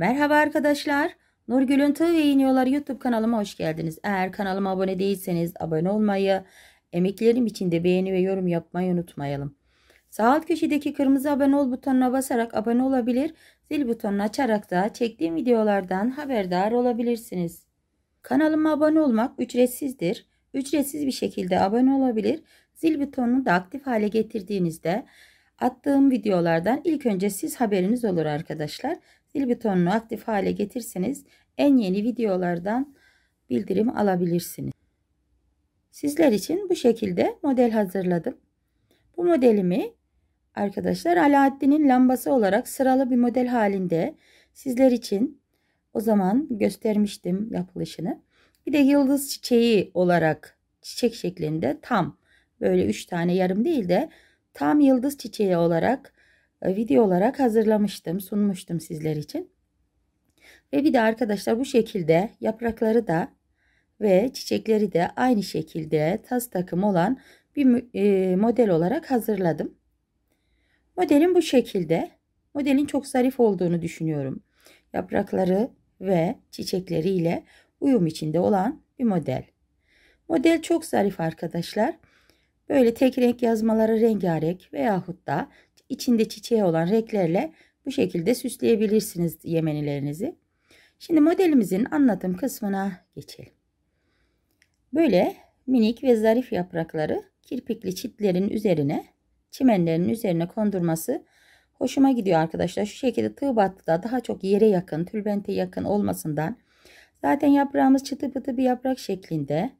Merhaba arkadaşlar. Nurgül'ün Tığ ve YouTube kanalıma hoş geldiniz. Eğer kanalıma abone değilseniz abone olmayı, emeklerim için de beğeni ve yorum yapmayı unutmayalım. Sağ alt köşedeki kırmızı abone ol butonuna basarak abone olabilir, zil butonunu açarak da çektiğim videolardan haberdar olabilirsiniz. Kanalıma abone olmak ücretsizdir. Ücretsiz bir şekilde abone olabilir, zil butonunu da aktif hale getirdiğinizde attığım videolardan ilk önce siz haberiniz olur arkadaşlar. Zil butonunu aktif hale getirseniz en yeni videolardan bildirim alabilirsiniz. Sizler için bu şekilde model hazırladım. Bu modelimi arkadaşlar Alaaddin'in lambası olarak sıralı bir model halinde sizler için o zaman göstermiştim yapılışını. Bir de yıldız çiçeği olarak çiçek şeklinde tam böyle 3 tane yarım değil de tam yıldız çiçeği olarak e, video olarak hazırlamıştım, sunmuştum sizler için. Ve bir de arkadaşlar bu şekilde yaprakları da ve çiçekleri de aynı şekilde tas takım olan bir e, model olarak hazırladım. Modelin bu şekilde. Modelin çok zarif olduğunu düşünüyorum. Yaprakları ve çiçekleriyle uyum içinde olan bir model. Model çok zarif arkadaşlar. Böyle tek renk yazmaları rengarenk veyahut da içinde çiçeği olan renklerle bu şekilde süsleyebilirsiniz yemenilerinizi. Şimdi modelimizin anlatım kısmına geçelim. Böyle minik ve zarif yaprakları kirpikli çitlerin üzerine, çimenlerin üzerine kondurması hoşuma gidiyor arkadaşlar. Şu şekilde tığ battıda daha çok yere yakın, tülbente yakın olmasından. Zaten yaprağımız çıtı pıtı bir yaprak şeklinde.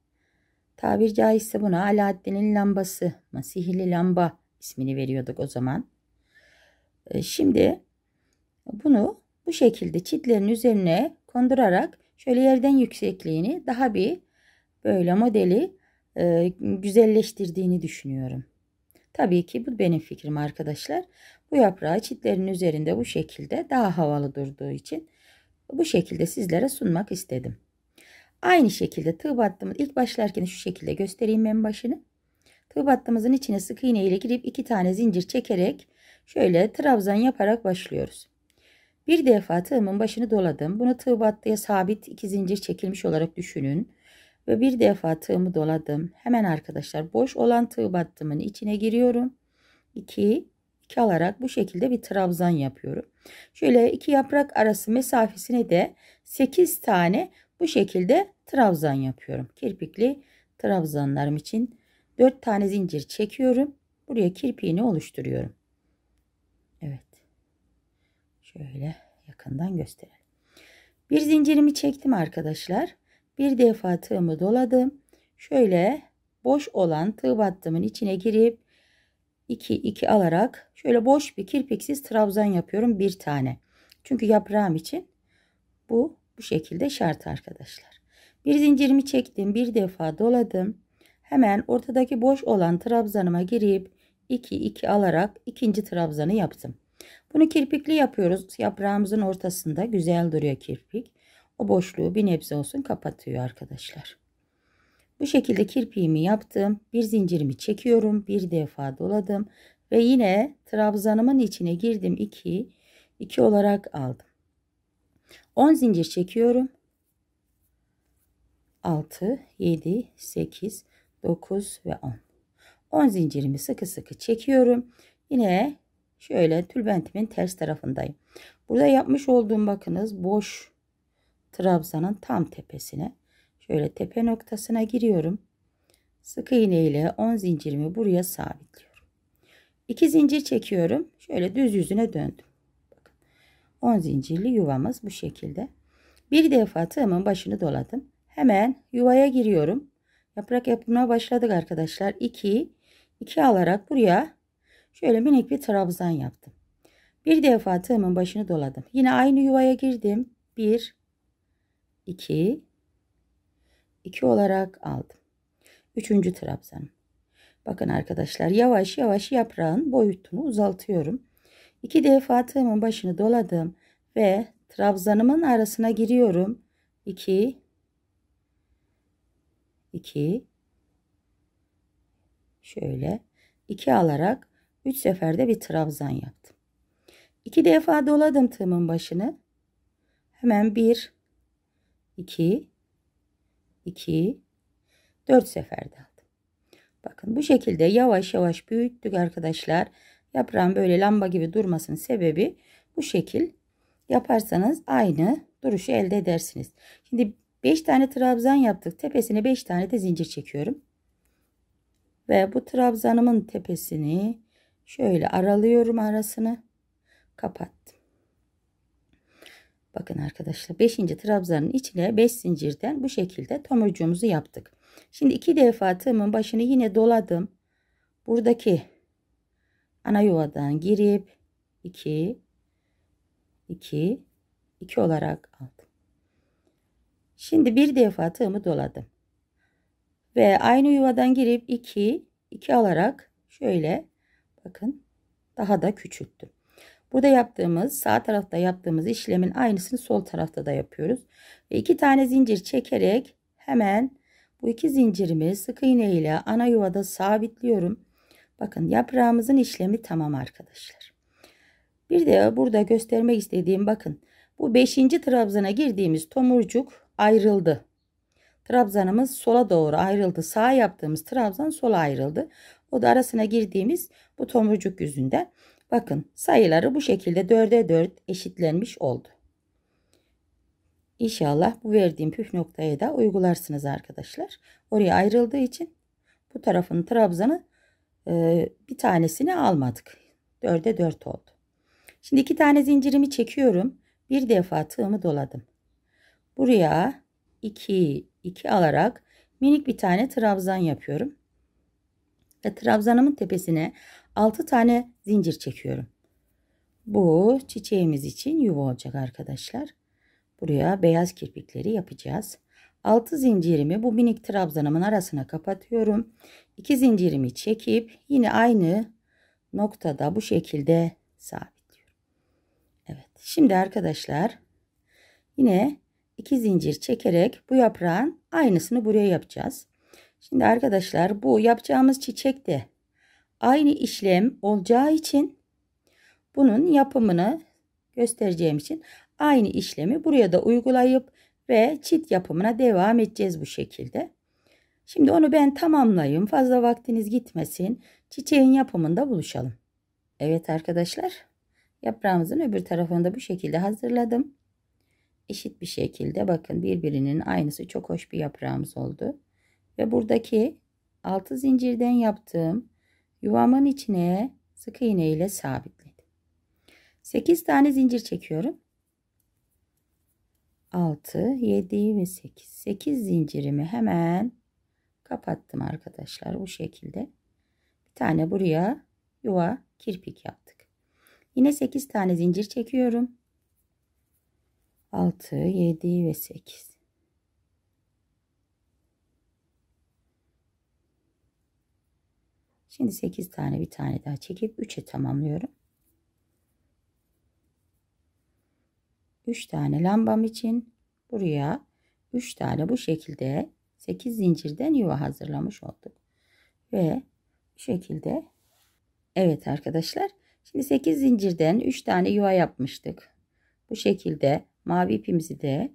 Tabir caizse buna Alaaddin'in lambası, sihirli lamba ismini veriyorduk o zaman. E, şimdi bunu bu şekilde çitlerin üzerine kondurarak şöyle yerden yüksekliğini daha bir böyle modeli e, güzelleştirdiğini düşünüyorum. Tabii ki bu benim fikrim arkadaşlar. Bu yaprağı çitlerin üzerinde bu şekilde daha havalı durduğu için bu şekilde sizlere sunmak istedim. Aynı şekilde tığ battığımız ilk başlarken şu şekilde göstereyim ben başını. Tığ battığımızın içine sık iğne ile girip iki tane zincir çekerek Şöyle trabzan yaparak başlıyoruz. Bir defa tığımın başını doladım. Bunu tığ battıya sabit iki zincir çekilmiş olarak düşünün. Ve bir defa tığımı doladım. Hemen arkadaşlar boş olan tığ battımın içine giriyorum. 2 2 alarak bu şekilde bir trabzan yapıyorum. Şöyle iki yaprak arası mesafesine de 8 tane bu şekilde trabzan yapıyorum. Kirpikli trabzanlarım için 4 tane zincir çekiyorum. Buraya kirpiğini oluşturuyorum. Evet. Şöyle yakından gösterelim. Bir zincirimi çektim arkadaşlar. Bir defa tığımı doladım. Şöyle boş olan tığ battımın içine girip 2 2 alarak şöyle boş bir kirpiksiz trabzan yapıyorum bir tane. Çünkü yaprağım için bu bu şekilde şart arkadaşlar. Bir zincirimi çektim, bir defa doladım. Hemen ortadaki boş olan trabzanıma girip 2 2 alarak ikinci trabzanı yaptım. Bunu kirpikli yapıyoruz. Yaprağımızın ortasında güzel duruyor kirpik. O boşluğu bir nebze olsun kapatıyor arkadaşlar. Bu şekilde kirpiğimi yaptım. Bir zincirimi çekiyorum. Bir defa doladım. Ve yine trabzanımın içine girdim. 2, 2 olarak aldım. 10 zincir çekiyorum. 6, 7, 8, 9 ve 10. 10 zincirimi sıkı sıkı çekiyorum. Yine şöyle tülbentimin ters tarafındayım. Burada yapmış olduğum bakınız boş trabzanın tam tepesine şöyle tepe noktasına giriyorum. Sık iğne ile 10 zincirimi buraya sabitliyorum. 2 zincir çekiyorum. Şöyle düz yüzüne döndüm. 10 zincirli yuvamız bu şekilde. Bir defa tığımın başını doladım. Hemen yuvaya giriyorum. Yaprak yapımına başladık arkadaşlar. 2 2 alarak buraya şöyle minik bir trabzan yaptım. Bir defa tığımın başını doladım. Yine aynı yuvaya girdim. 1 2 2 olarak aldım. 3. trabzan. Bakın arkadaşlar yavaş yavaş yaprağın boyutunu uzaltıyorum. 2 defa tığımın başını doladım ve trabzanımın arasına giriyorum. 2 2 Şöyle 2 alarak 3 seferde bir trabzan yaptım. 2 defa doladım tığımın başını. Hemen 1 2 2 4 seferde aldım. Bakın bu şekilde yavaş yavaş büyüttük arkadaşlar. Yaprağın böyle lamba gibi durmasının sebebi bu şekil yaparsanız aynı duruşu elde edersiniz. Şimdi 5 tane trabzan yaptık. Tepesine 5 tane de zincir çekiyorum. Ve bu trabzanımın tepesini şöyle aralıyorum arasını. Kapattım. Bakın arkadaşlar 5. trabzanın içine 5 zincirden bu şekilde tomurcuğumuzu yaptık. Şimdi iki defa tığımın başını yine doladım. Buradaki ana yuvadan girip 2 2 2 olarak aldım. Şimdi bir defa tığımı doladım. Ve aynı yuvadan girip 2, 2 alarak şöyle bakın daha da küçülttüm. Burada yaptığımız sağ tarafta yaptığımız işlemin aynısını sol tarafta da yapıyoruz. Ve iki tane zincir çekerek hemen bu iki zincirimi sık iğne ile ana yuvada sabitliyorum. Bakın yaprağımızın işlemi tamam arkadaşlar. Bir de burada göstermek istediğim bakın bu 5. trabzana girdiğimiz tomurcuk ayrıldı. Trabzanımız sola doğru ayrıldı. Sağ yaptığımız trabzan sola ayrıldı. O da arasına girdiğimiz bu tomurcuk yüzünden. Bakın sayıları bu şekilde 4'e 4 eşitlenmiş oldu. İnşallah bu verdiğim püf noktayı da uygularsınız arkadaşlar. Oraya ayrıldığı için bu tarafın trabzanı e, bir tanesini almadık. 4'e 4 oldu. Şimdi iki tane zincirimi çekiyorum. Bir defa tığımı doladım. Buraya 2 2 alarak minik bir tane trabzan yapıyorum. Ve trabzanımın tepesine 6 tane zincir çekiyorum. Bu çiçeğimiz için yuva olacak arkadaşlar. Buraya beyaz kirpikleri yapacağız. 6 zincirimi bu minik trabzanımın arasına kapatıyorum. 2 zincirimi çekip yine aynı noktada bu şekilde sabitliyorum. Evet şimdi arkadaşlar yine 2 zincir çekerek bu yaprağın aynısını buraya yapacağız. Şimdi arkadaşlar bu yapacağımız çiçekte aynı işlem olacağı için bunun yapımını göstereceğim için aynı işlemi buraya da uygulayıp ve çift yapımına devam edeceğiz bu şekilde. Şimdi onu ben tamamlayayım. Fazla vaktiniz gitmesin. Çiçeğin yapımında buluşalım. Evet arkadaşlar yaprağımızın öbür tarafını da bu şekilde hazırladım eşit bir şekilde bakın birbirinin aynısı çok hoş bir yaprağımız oldu. Ve buradaki 6 zincirden yaptığım yuvamın içine sık iğne ile sabitledim. 8 tane zincir çekiyorum. 6, 7 ve 8. 8 zincirimi hemen kapattım arkadaşlar bu şekilde. Bir tane buraya yuva kirpik yaptık. Yine 8 tane zincir çekiyorum. 6, 7 ve 8. Şimdi 8 tane bir tane daha çekip 3'e tamamlıyorum. 3 tane lambam için buraya 3 tane bu şekilde 8 zincirden yuva hazırlamış olduk. Ve bu şekilde evet arkadaşlar şimdi 8 zincirden 3 tane yuva yapmıştık. Bu şekilde Mavi ipimizi de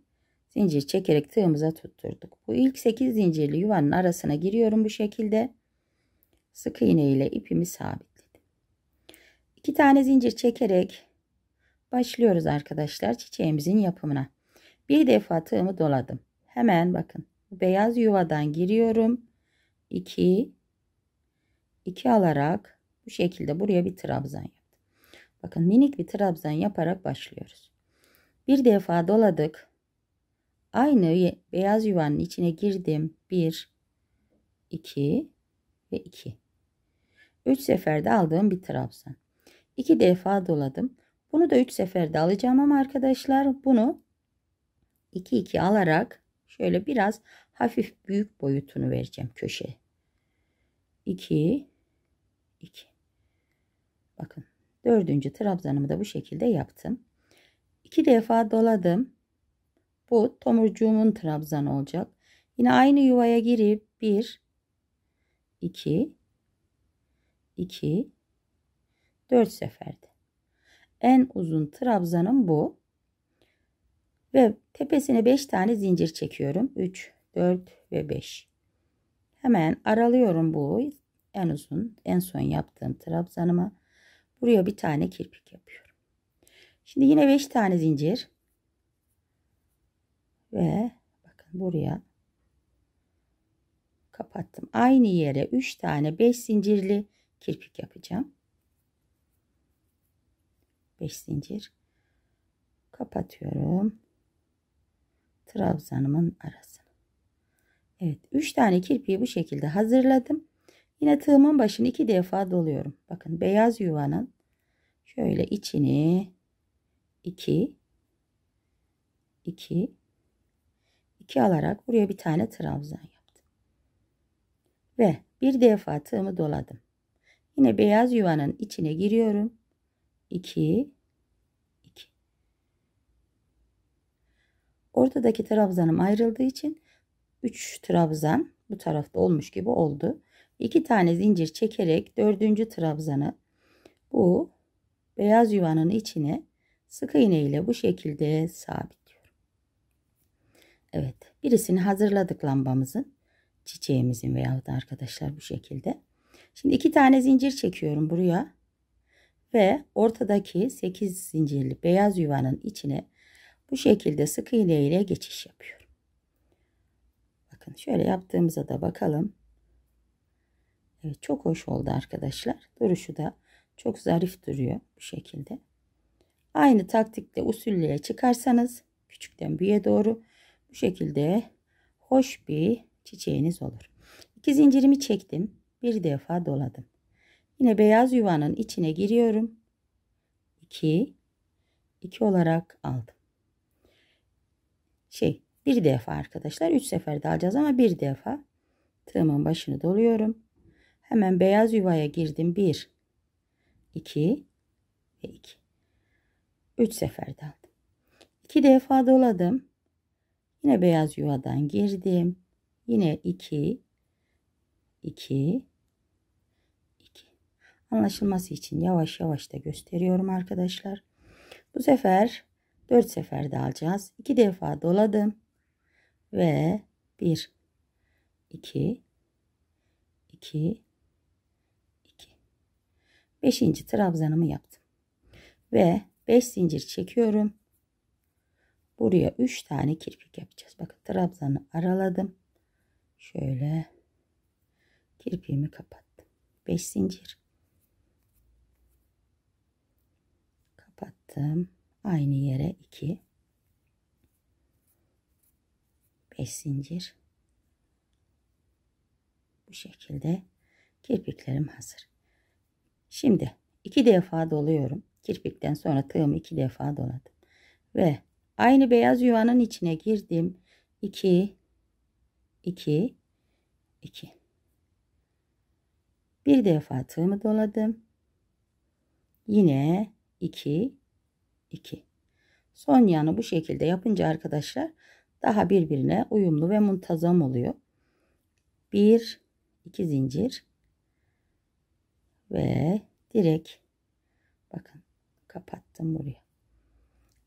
zincir çekerek tığımıza tutturduk. Bu ilk 8 zincirli yuvanın arasına giriyorum bu şekilde. Sık iğne ile ipimi sabitledim. 2 tane zincir çekerek başlıyoruz arkadaşlar çiçeğimizin yapımına. Bir defa tığımı doladım. Hemen bakın beyaz yuvadan giriyorum. 2 2 alarak bu şekilde buraya bir trabzan yaptım. Bakın minik bir trabzan yaparak başlıyoruz. Bir defa doladık. Aynı beyaz yuvanın içine girdim. Bir, iki ve iki. Üç seferde aldığım bir trabzan. İki defa doladım. Bunu da üç seferde alacağım ama arkadaşlar bunu iki iki alarak şöyle biraz hafif büyük boyutunu vereceğim köşe. 2 2 Bakın dördüncü trabzanımı da bu şekilde yaptım iki defa doladım. Bu tomurcuğumun trabzan olacak. Yine aynı yuvaya girip 1 2 2 4 seferde. En uzun trabzanım bu. Ve tepesine 5 tane zincir çekiyorum. 3 4 ve 5. Hemen aralıyorum bu en uzun en son yaptığım trabzanımı. Buraya bir tane kirpik yapıyorum. Şimdi yine 5 tane zincir. Ve bakın buraya kapattım. Aynı yere 3 tane 5 zincirli kirpik yapacağım. 5 zincir. Kapatıyorum. Trabzanımın arasını. Evet 3 tane kirpiği bu şekilde hazırladım. Yine tığımın başını iki defa doluyorum. Bakın beyaz yuvanın şöyle içini 2 2 2 alarak buraya bir tane trabzan yaptım. Ve bir defa tığımı doladım. Yine beyaz yuvanın içine giriyorum. 2 2 Ortadaki trabzanım ayrıldığı için 3 trabzan bu tarafta olmuş gibi oldu. 2 tane zincir çekerek 4. trabzanı bu beyaz yuvanın içine Sık iğne ile bu şekilde sabitliyorum. Evet birisini hazırladık lambamızın çiçeğimizin veya da arkadaşlar bu şekilde. Şimdi iki tane zincir çekiyorum buraya ve ortadaki 8 zincirli beyaz yuvanın içine bu şekilde sık iğne ile geçiş yapıyorum. Bakın şöyle yaptığımıza da bakalım. Evet çok hoş oldu arkadaşlar. Duruşu da çok zarif duruyor bu şekilde. Aynı taktikle usullüğe çıkarsanız küçükten büyüğe doğru bu şekilde hoş bir çiçeğiniz olur. İki zincirimi çektim. Bir defa doladım. Yine beyaz yuvanın içine giriyorum. 2 2 olarak aldım. Şey bir defa arkadaşlar 3 seferde alacağız ama bir defa tığımın başını doluyorum. Hemen beyaz yuvaya girdim. 1 2 ve 2. 3 sefer daldım. 2 defa doladım. Yine beyaz yuvadan girdim. Yine 2 2 2 Anlaşılması için yavaş yavaş da gösteriyorum arkadaşlar. Bu sefer 4 sefer dalacağız. 2 defa doladım. Ve 1 2 2 2 5. trabzanımı yaptım. Ve 5 zincir çekiyorum. Buraya 3 tane kirpik yapacağız. Bakın trabzanı araladım. Şöyle kirpiğimi kapattım. 5 zincir. Kapattım. Aynı yere 2. 5 zincir. Bu şekilde kirpiklerim hazır. Şimdi 2 defa doluyorum. Kirpikten sonra tığımı iki defa doladım. Ve aynı beyaz yuvanın içine girdim. 2 2 2 Bir defa tığımı doladım. Yine 2 2 Son yanı bu şekilde yapınca arkadaşlar daha birbirine uyumlu ve muntazam oluyor. 1 2 zincir ve direkt kapattım buraya.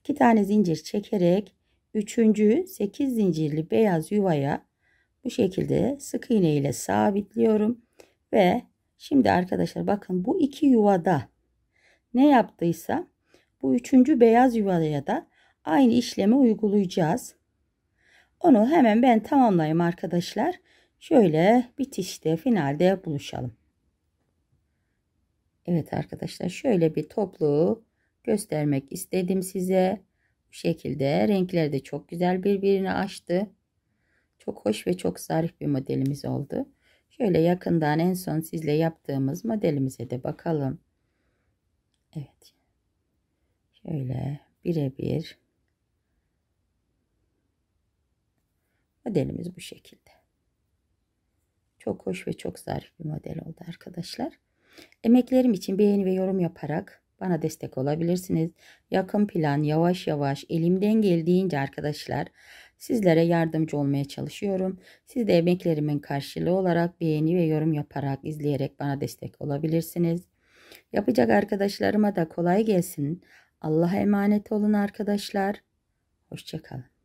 2 tane zincir çekerek 3. 8 zincirli beyaz yuvaya bu şekilde sık iğne ile sabitliyorum ve şimdi arkadaşlar bakın bu iki yuvada ne yaptıysa bu üçüncü beyaz yuvaya da aynı işlemi uygulayacağız. Onu hemen ben tamamlayayım arkadaşlar. Şöyle bitişte finalde buluşalım. Evet arkadaşlar şöyle bir toplu göstermek istedim size. Bu şekilde renkler de çok güzel birbirini açtı. Çok hoş ve çok zarif bir modelimiz oldu. Şöyle yakından en son sizle yaptığımız modelimize de bakalım. Evet. Şöyle birebir. Modelimiz bu şekilde. Çok hoş ve çok zarif bir model oldu arkadaşlar. Emeklerim için beğeni ve yorum yaparak bana destek olabilirsiniz. Yakın plan yavaş yavaş elimden geldiğince arkadaşlar sizlere yardımcı olmaya çalışıyorum. Siz de emeklerimin karşılığı olarak beğeni ve yorum yaparak izleyerek bana destek olabilirsiniz. Yapacak arkadaşlarıma da kolay gelsin. Allah'a emanet olun arkadaşlar. Hoşçakalın.